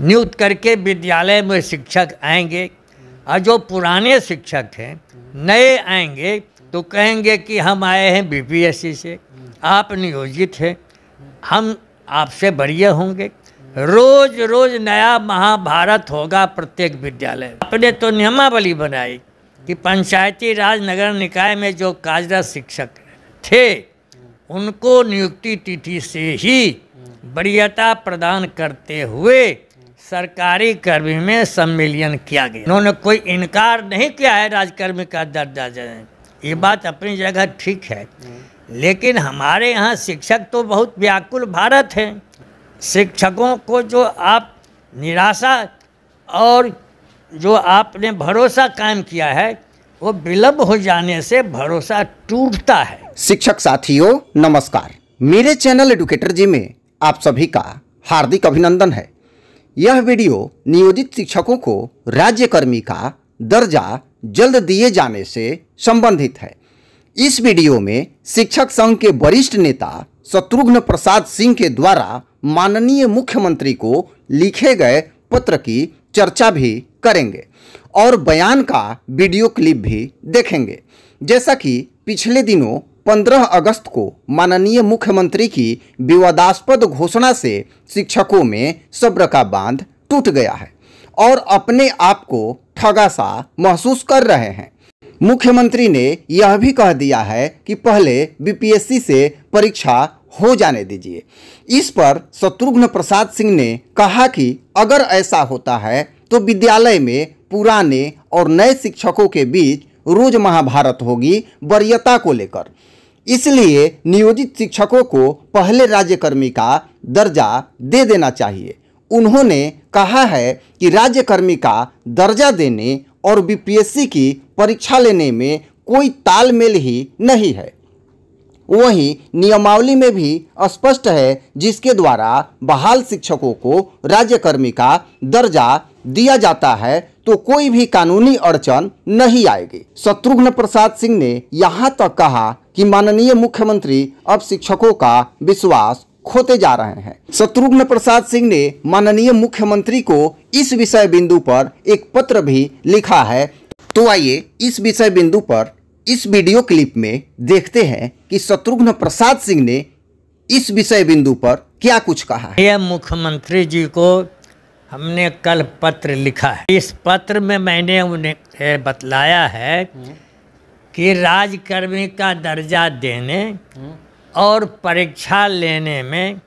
नियुक्त करके विद्यालय में शिक्षक आएंगे और जो पुराने शिक्षक हैं नए आएंगे तो कहेंगे कि हम आए हैं बीपीएससी से आप नियोजित हैं हम आपसे बढ़िया होंगे रोज रोज नया महाभारत होगा प्रत्येक विद्यालय आपने तो नियमावली बनाई कि पंचायती राज नगर निकाय में जो कार्यरत शिक्षक थे उनको नियुक्ति तिथि से ही बढ़ियता प्रदान करते हुए सरकारी कर्मी में सम्मिलियन किया गया उन्होंने कोई इनकार नहीं किया है राजकर्मी का दर्जा ये बात अपनी जगह ठीक है लेकिन हमारे यहाँ शिक्षक तो बहुत व्याकुल भारत है शिक्षकों को जो आप निराशा और जो आपने भरोसा कायम किया है वो विलम्ब हो जाने से भरोसा टूटता है शिक्षक साथियों नमस्कार मेरे चैनल एडुकेटर जी में आप सभी का हार्दिक अभिनंदन है यह वीडियो नियोजित शिक्षकों को राज्यकर्मी का दर्जा जल्द दिए जाने से संबंधित है इस वीडियो में शिक्षक संघ के वरिष्ठ नेता शत्रुघ्न प्रसाद सिंह के द्वारा माननीय मुख्यमंत्री को लिखे गए पत्र की चर्चा भी करेंगे और बयान का वीडियो क्लिप भी देखेंगे जैसा कि पिछले दिनों 15 अगस्त को माननीय मुख्यमंत्री की विवादास्पद घोषणा से शिक्षकों में सब्र का बांध टूट गया है और अपने आप को ठगा सा महसूस कर रहे हैं मुख्यमंत्री ने यह भी कह दिया है कि पहले बीपीएससी से परीक्षा हो जाने दीजिए इस पर शत्रुघ्न प्रसाद सिंह ने कहा कि अगर ऐसा होता है तो विद्यालय में पुराने और नए शिक्षकों के बीच रोज महाभारत होगी वरीयता को लेकर इसलिए नियोजित शिक्षकों को पहले राज्यकर्मी का दर्जा दे देना चाहिए उन्होंने कहा है कि राज्यकर्मी का दर्जा देने और बीपीएससी की परीक्षा लेने में कोई तालमेल ही नहीं है वहीं नियमावली में भी स्पष्ट है जिसके द्वारा बहाल शिक्षकों को राज्यकर्मी का दर्जा दिया जाता है तो कोई भी कानूनी अड़चन नहीं आएगी शत्रुघ्न प्रसाद सिंह ने यहाँ तक कहा कि माननीय मुख्यमंत्री अब शिक्षकों का विश्वास खोते जा रहे हैं शत्रुघ्न प्रसाद सिंह ने माननीय मुख्यमंत्री को इस विषय बिंदु पर एक पत्र भी लिखा है तो आइए इस विषय बिंदु पर इस वीडियो क्लिप में देखते हैं कि शत्रुघ्न प्रसाद सिंह ने इस विषय बिंदु पर क्या कुछ कहा है मुख्यमंत्री जी को हमने कल पत्र लिखा है इस पत्र में मैंने उन्हें बतलाया है कि राजकर्मी का दर्जा देने और परीक्षा लेने में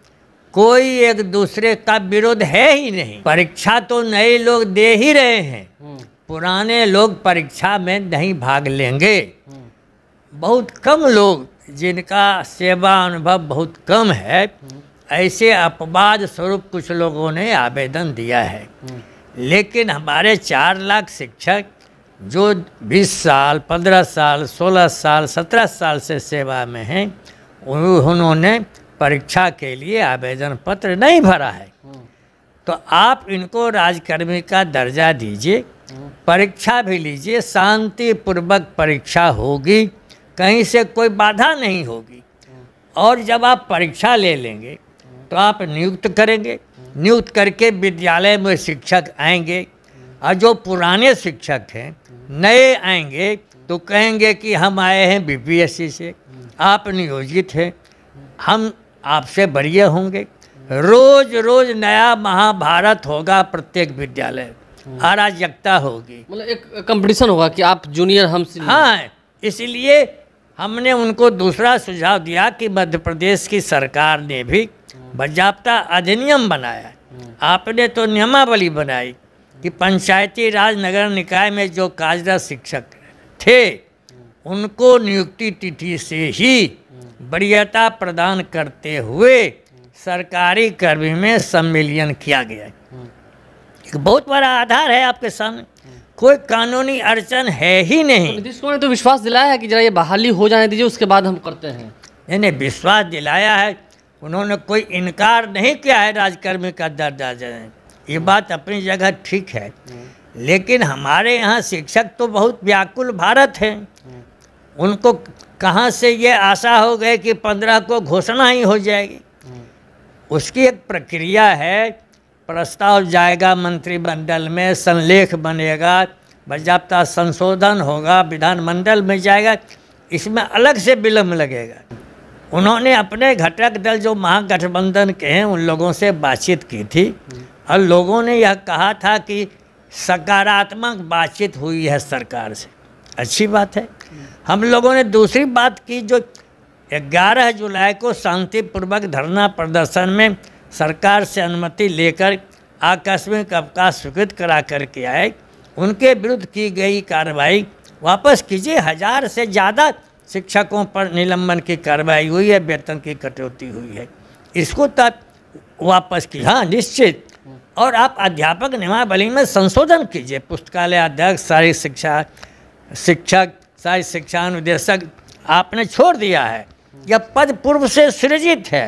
कोई एक दूसरे का विरोध है ही नहीं परीक्षा तो नए लोग दे ही रहे हैं पुराने लोग परीक्षा में नहीं भाग लेंगे बहुत कम लोग जिनका सेवा अनुभव बहुत कम है ऐसे अपवाद स्वरूप कुछ लोगों ने आवेदन दिया है लेकिन हमारे चार लाख शिक्षक जो 20 साल 15 साल 16 साल 17 साल से सेवा में हैं उन्होंने परीक्षा के लिए आवेदन पत्र नहीं भरा है तो आप इनको राजकर्मी का दर्जा दीजिए परीक्षा भी लीजिए शांतिपूर्वक परीक्षा होगी कहीं से कोई बाधा नहीं होगी और जब आप परीक्षा ले लेंगे तो आप नियुक्त करेंगे नियुक्त करके विद्यालय में शिक्षक आएंगे और जो पुराने शिक्षक हैं नए आएंगे तो कहेंगे कि हम आए हैं बीपीएससी से आप नियोजित हैं हम आपसे बढ़िया होंगे रोज रोज नया महाभारत होगा प्रत्येक विद्यालय अराजकता होगी मतलब एक कंपटीशन होगा कि आप जूनियर हमसे हाँ इसलिए हमने उनको दूसरा सुझाव दिया कि मध्य प्रदेश की सरकार ने भी बजाबता अधिनियम बनाया आपने तो नियमावली बनाई कि पंचायती राज नगर निकाय में जो कार्यरत शिक्षक थे उनको नियुक्ति तिथि से ही वरीयता प्रदान करते हुए सरकारी कर्मी में सम्मिलियन किया गया एक बहुत बड़ा आधार है आपके सामने कोई कानूनी अड़चन है ही नहीं नीतीश तो कुमार ने तो विश्वास दिलाया है कि जरा ये बहाली हो जाने दीजिए उसके बाद हम करते हैं नहीं विश्वास दिलाया है उन्होंने कोई इनकार नहीं किया है राजकर्मी का दर्जा देने ये बात अपनी जगह ठीक है लेकिन हमारे यहाँ शिक्षक तो बहुत व्याकुल भारत है उनको कहाँ से ये आशा हो गए कि पंद्रह को घोषणा ही हो जाएगी उसकी एक प्रक्रिया है प्रस्ताव जाएगा मंत्रिमंडल में संलेख बनेगा बाजाबता संशोधन होगा विधानमंडल में जाएगा इसमें अलग से विलम्ब लगेगा उन्होंने अपने घटक दल जो महागठबंधन के हैं उन लोगों से बातचीत की थी और लोगों ने यह कहा था कि सकारात्मक बातचीत हुई है सरकार से अच्छी बात है हम लोगों ने दूसरी बात की जो 11 जुलाई को शांतिपूर्वक धरना प्रदर्शन में सरकार से अनुमति लेकर आकस्मिक अवकाश स्वीकृत करा करके आए उनके विरुद्ध की गई कार्रवाई वापस कीजिए हजार से ज़्यादा शिक्षकों पर निलंबन की कार्रवाई हुई है वेतन की कटौती हुई है इसको तब वापस की हाँ निश्चित और आप अध्यापक नियमावली में संशोधन कीजिए पुस्तकालय अध्यक्ष सारी शिक्षा शिक्षक सारी शिक्षा अनुदेशक आपने छोड़ दिया है यह पद पूर्व से सृजित है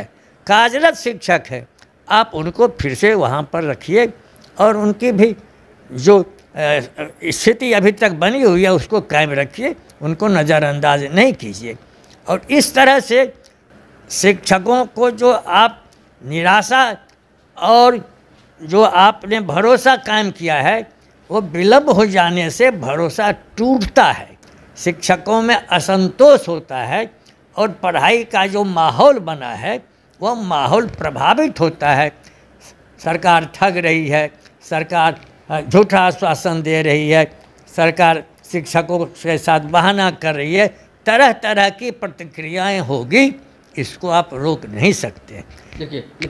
कार्यरत शिक्षक है आप उनको फिर से वहाँ पर रखिए और उनकी भी जो स्थिति अभी तक बनी हुई है उसको कायम रखिए उनको नज़रअंदाज नहीं कीजिए और इस तरह से शिक्षकों को जो आप निराशा और जो आपने भरोसा कायम किया है वो विलम्ब हो जाने से भरोसा टूटता है शिक्षकों में असंतोष होता है और पढ़ाई का जो माहौल बना है वो माहौल प्रभावित होता है सरकार ठग रही है सरकार झूठा आश्वासन दे रही है सरकार शिक्षकों के साथ बहाना कर रही है तरह तरह की प्रतिक्रियाएं होगी इसको आप रोक नहीं सकते देखिए